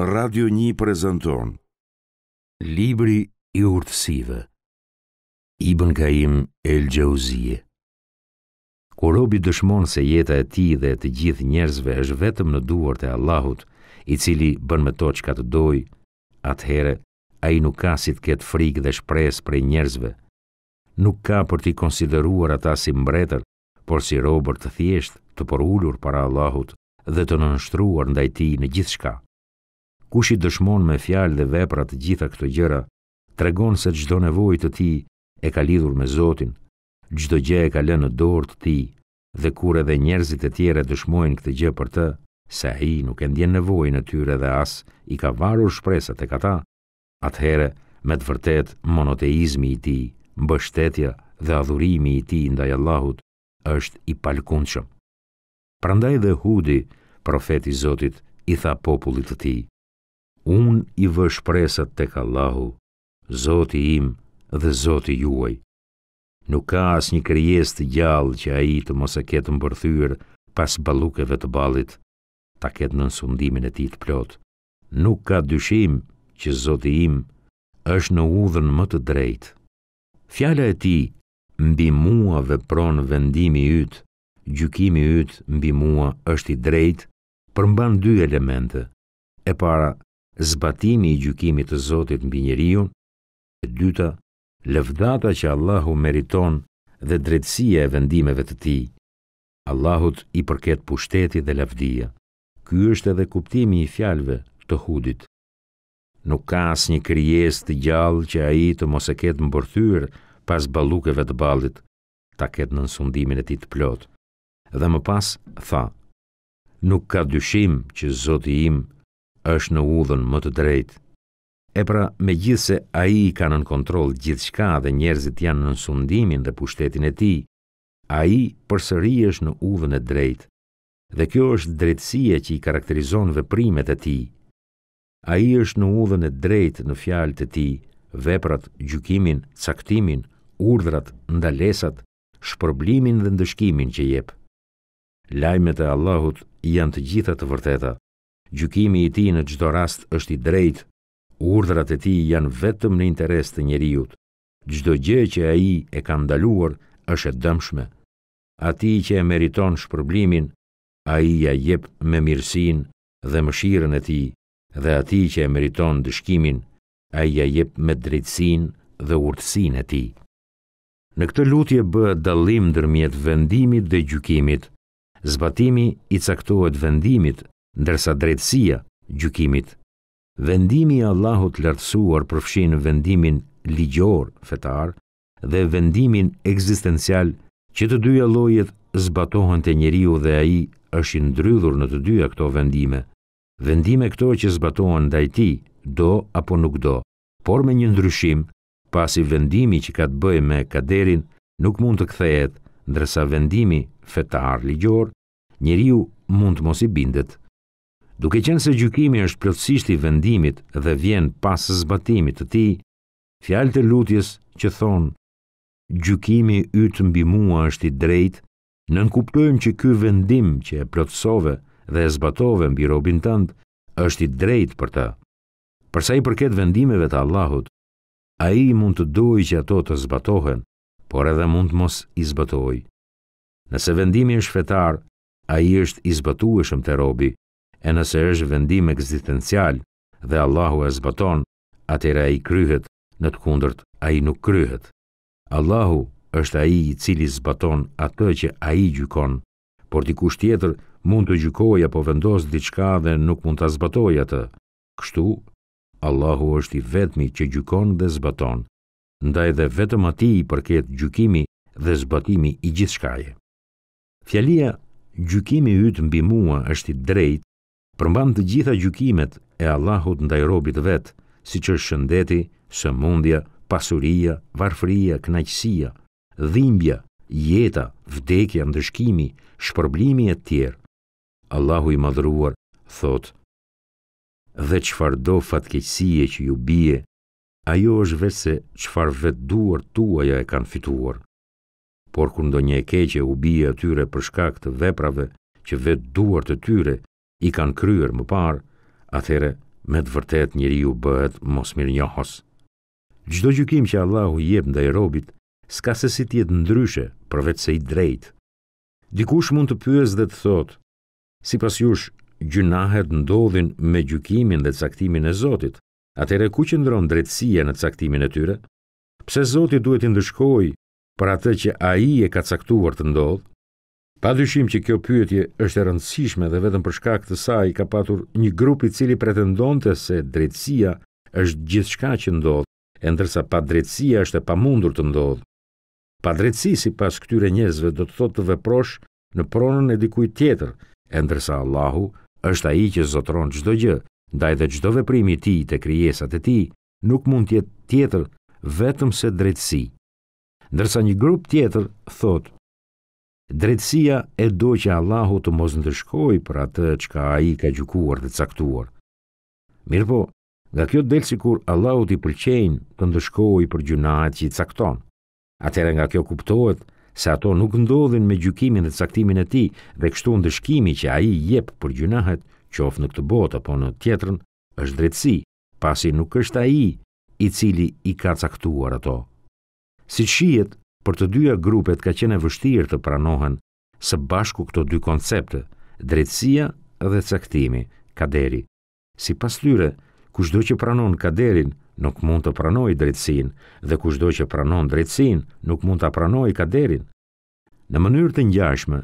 Radio 1 prezanton Libri i urtësive Ibn Kaim El Gjauzije Kur robi dëshmon se jeta e ti dhe të gjithë njerëzve është vetëm në duart e Allahut, i cili bën me to që ka të doj, atëhere a i nuk ka si të ketë frikë dhe shpresë për njerëzve, nuk ka për t'i konsideruar ata si mbretër, por si robër të thjeshtë të përullur para Allahut dhe të nënështruar ndaj ti në gjithë shka kush i dëshmon me fjalë dhe vepra të gjitha këto gjëra, tregon se çdo nevojë të tij e ka lidhur me Zotin, çdo gjë e ka lënë në dorë të tij, dhe kur edhe njerëzit e tjerë dëshmojnë këtë gjë për të, se ai nuk e ndjen nevojën e tyre dhe as i ka varur shpresat e kata, atëherë me të vërtet monoteizmi i tij, mbështetja dhe adhurimi i tij ndaj Allahut është i palkundshëm. Prandaj dhe Hudi, profeti i Zotit, i tha popullit të tij: un i vë shpresat tek Allahu, Zoti im dhe Zoti juaj. Nuk ka asnjë krijesë të gjallë që ai të mos e ketë mbërthyr pas ballukeve të ballit ta ketë në sundimin e tij të plot. Nuk ka dyshim që Zoti im është në udhën më të drejtë. Fjala e tij mbi mua vepron vendimi i hyjt, gjykimi i mbi mua është i drejtë, përmban dy elemente. E para zbatimi i gjykimit të Zotit mbi njeriu, e dyta, lëvdata që Allahu meriton dhe drejtësia e vendimeve të Tij. Allahut i përket pushteti dhe lavdia. Ky është edhe kuptimi i fjalëve të Hudit. Nuk ka asnjë krijesë të gjallë që ai të mos e ketë mbërthyer pas ballukeve të ballit, ta ketë në sundimin e tij të plot. Dhe më pas tha: Nuk ka dyshim që Zoti im është në udhën më të drejtë. E pra, me gjithë se a i ka nën kontrol gjithë shka dhe njerëzit janë në sundimin dhe pushtetin e ti, a i përsëri është në udhën e drejtë, dhe kjo është drejtësia që i karakterizon veprimet e ti. A i është në udhën e drejtë në fjalë të ti, veprat, gjukimin, caktimin, urdrat, ndalesat, shpërblimin dhe ndëshkimin që jep. Lajmet e Allahut janë të gjitha të vërteta gjykimi i ti në gjdo rast është i drejt, urdrat e ti janë vetëm në interes të njeriut, gjdo gjë që a i e ka ndaluar është e dëmshme, a ti që e meriton shpërblimin, a i ja jep me mirësin dhe mëshiren e ti, dhe a ti që e meriton dëshkimin, a i ja jep me drejtsin dhe urtsin e ti. Në këtë lutje bëhet dalim dërmjet vendimit dhe gjykimit, zbatimi i caktohet vendimit ndërsa drejtësia gjykimit. Vendimi i Allahut lartësuar përfshin vendimin ligjor fetar dhe vendimin ekzistencial që të dyja llojet zbatohen te njeriu dhe ai është i ndrydhur në të dyja këto vendime. Vendime këto që zbatohen ndaj ti, do apo nuk do, por me një ndryshim, pasi vendimi që ka të bëjë me kaderin nuk mund të kthehet, ndërsa vendimi fetar ligjor njeriu mund të mos i bindet duke qenë se gjykimi është plotësisht i vendimit dhe vjen pas zbatimit të ti, fjalët e lutjes që thonë, gjykimi ytë mbi mua është i drejt, në nënkuptojmë që ky vendim që e plotësove dhe e zbatove mbi robin tëndë, është i drejt për ta. Përsa i përket vendimeve të Allahut, a i mund të dojë që ato të zbatohen, por edhe mund të mos i zbatoj. Nëse vendimi është fetar, a i është i zbatueshëm të robi, e nëse është vendim eksistencial dhe Allahu e zbaton, atëra i kryhet, në të kundërt a i nuk kryhet. Allahu është a i cili zbaton atë që a i gjykon, por t'i kusht tjetër mund të gjykojë apo vendos diçka dhe nuk mund të zbatojë atë. Kështu, Allahu është i vetmi që gjykon dhe zbaton, ndaj dhe vetëm ati i përket gjykimi dhe zbatimi i gjithë shkaje. Fjalia, gjykimi ytë mbi mua është i drejt, përmban të gjitha gjykimet e Allahut ndaj robit të vet, siç është shëndeti, sëmundja, pasuria, varfëria, kënaqësia, dhimbja, jeta, vdekja, ndëshkimi, shpërblimi e të tjerë. Allahu i madhruar thot: "Dhe çfarë do fatkeqësie që ju bie, ajo është vetë se çfarë vetë tuaja e kanë fituar." por kur ndonjë e keqe u bie atyre për shkak të veprave që vetë duart e tyre i kanë kryer më parë, atëherë me të vërtet njeriu bëhet mosmirnjohës. Çdo gjykim Gjdo gjukim që Allahu jep nda i robit, s'ka se si tjetë ndryshe, përvec se i drejt. Dikush mund të pyës dhe të thot, si pas jush, gjynahet ndodhin me gjukimin dhe caktimin e Zotit, Atëherë ku që ndronë në caktimin e tyre? Pse Zotit duhet i ndëshkoj për atë që a i e ka caktuar të ndodhë? Pa dyshim që kjo pyetje është e rëndësishme dhe vetëm për shkak të saj ka patur një grup i cili pretendonte se drejtësia është gjithçka që ndodh, e ndërsa pa drejtësia është e pamundur të ndodhë. Pa drejtësi sipas këtyre njerëzve do të thotë të veprosh në pronën e dikujt tjetër, e ndërsa Allahu është ai që zotron çdo gjë, ndaj dhe çdo veprimi i ti të te krijesat e tij nuk mund të jetë tjetër vetëm se drejtësi. Ndërsa një grup tjetër thotë drejtësia e do që Allahu të mos ndëshkoj për atë që ka aji ka gjukuar dhe caktuar. Mirë po, nga kjo delë si kur Allahu t'i pëlqenjë të ndëshkoj për gjunahet që i cakton. Atere nga kjo kuptohet se ato nuk ndodhin me gjukimin dhe caktimin e ti dhe kështu ndëshkimi që aji jep për gjunahet që ofë në këtë botë apo në tjetërn është drejtësi, pasi nuk është aji i cili i ka caktuar ato. Si shijet, për të dyja grupet ka qenë e vështirë të pranohen së bashku këto dy koncepte, drejtësia dhe caktimi, kaderi. Si pas tyre, kushdo që pranon kaderin nuk mund të pranoj drejtësin dhe kushdo që pranon drejtësin nuk mund të pranoj kaderin. Në mënyrë të njashme,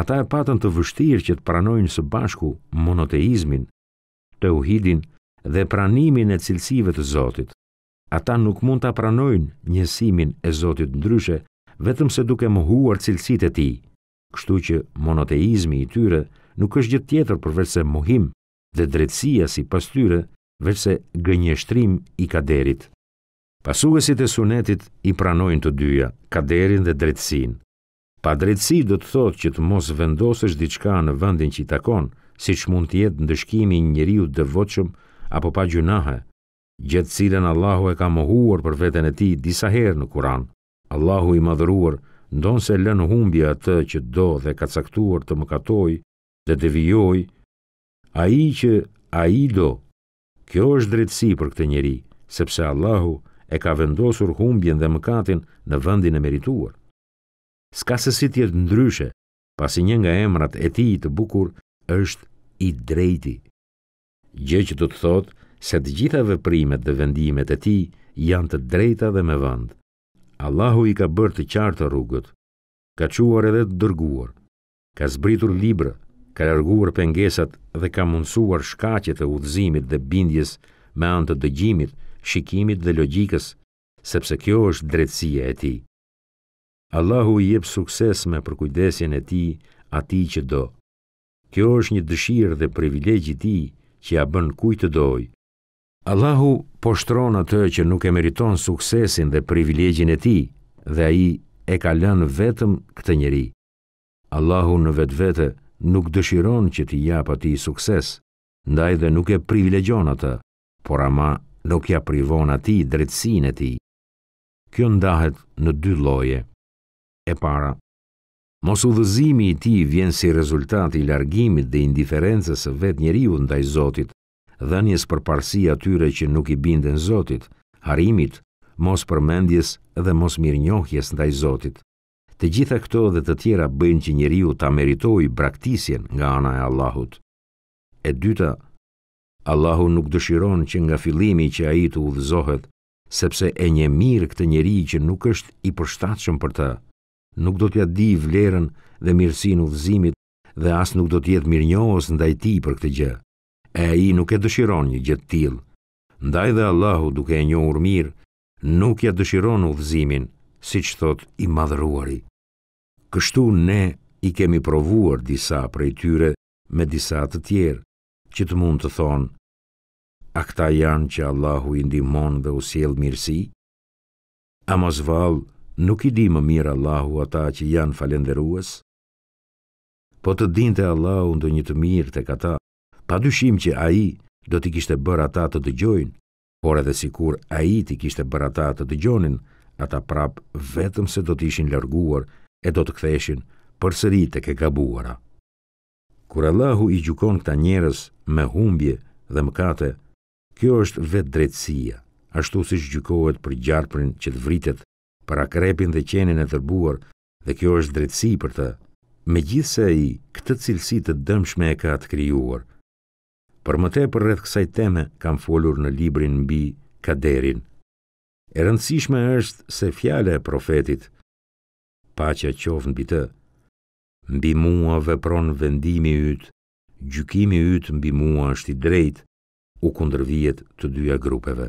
ata e patën të vështirë që të pranojnë së bashku monoteizmin, të uhidin dhe pranimin e cilësive të Zotit. Ata nuk mund të apranojnë njësimin e Zotit ndryshe, vetëm se duke më huar cilësit e ti, kështu që monoteizmi i tyre nuk është gjithë tjetër përveç se muhim dhe drejtsia si pas tyre, veç se gënjështrim i kaderit. Pasuesit e sunetit i pranojnë të dyja, kaderin dhe drejtsin. Pa drejtsi do të thotë që të mos vendosësh diçka në vëndin që i takon, si që mund tjetë në dëshkimi njëriut dhe voqëm apo pa gjunahe, gjëtë cilën Allahu e ka mohuar për vetën e ti disa herë në Kuran. Allahu i madhuruar ndonë se lënë humbja atë që do dhe ka caktuar të mëkatoj dhe devijoj, a i që a i do, kjo është drejtësi për këtë njeri, sepse Allahu e ka vendosur humbjen dhe mëkatin në vëndin e merituar. Ska se si tjetë ndryshe, pasi një nga emrat e ti të bukur është i drejti. Gjë që do të thotë, se të gjitha veprimet dhe vendimet e tij janë të drejta dhe me vend. Allahu i ka bërë të qartë rrugët, ka çuar edhe të dërguar, ka zbritur libra, ka larguar pengesat dhe ka mundsuar shkaqet e udhëzimit dhe bindjes me anë të dëgjimit, shikimit dhe logjikës, sepse kjo është drejtësia e tij. Allahu i jep sukses me përkujdesjen e tij atij që do. Kjo është një dëshirë dhe privilegj i tij që ja bën kujt të dojë. Allahu shtron atë që nuk e meriton suksesin dhe privilegjin e tij, dhe ai e ka lënë vetëm këtë njeri. Allahu në vetvete nuk dëshiron që t'i jap atij sukses, ndaj dhe nuk e privilegjon atë, por ama nuk ja privon atij drejtsinë e tij. Kjo ndahet në dy lloje. E para, mos udhëzimi i tij vjen si rezultat i largimit dhe indiferencës vetë njeriu ndaj Zotit dhenjes për parësi atyre që nuk i binden Zotit, harimit, mos përmendjes dhe mos mirë njohjes ndaj Zotit. Të gjitha këto dhe të tjera bëjnë që njeriu ta meritoj braktisjen nga ana e Allahut. E dyta, Allahu nuk dëshiron që nga filimi që a i të udhëzohet, sepse e një mirë këtë njeri që nuk është i përshtatëshëm për të, nuk do t'ja di vlerën dhe mirësin udhëzimit dhe as nuk do t'jetë mirë njohës ndaj ti për këtë gjë e a i nuk e dëshiron një gjithë tilë. Ndaj dhe Allahu duke e një mirë, nuk ja dëshiron u dhëzimin, si që thot i madhëruari. Kështu ne i kemi provuar disa prej tyre me disa të tjerë, që të mund të thonë, a këta janë që Allahu i ndimon dhe u mirësi? A ma zvalë nuk i di më mirë Allahu ata që janë falenderuës? Po të dinte Allahu ndë një të mirë të kata, pa dyshim që a i do t'i kishte bërë ata të dëgjojnë, por edhe sikur a i t'i kishte bërë ata të dëgjonin, ata prap vetëm se do t'ishin lërguar e do të ktheshin për sëri të ke gabuara. Kur Allahu i gjukon këta njerës me humbje dhe mëkate, kjo është vetë drejtsia, ashtu si shgjukohet për gjarëprin që të vritet, për akrepin dhe qenin e tërbuar, dhe kjo është drejtsi për të, me gjithse i këtë cilësi të dëmshme e ka të kryuar, Për më tepër rreth kësaj teme kam folur në librin mbi Kaderin. E rëndësishme është se fjala e profetit paqja qof mbi të. Mbi mua vepron vendimi i yt, gjykimi i yt mbi mua është i drejtë, u kundërvihet të dyja grupeve.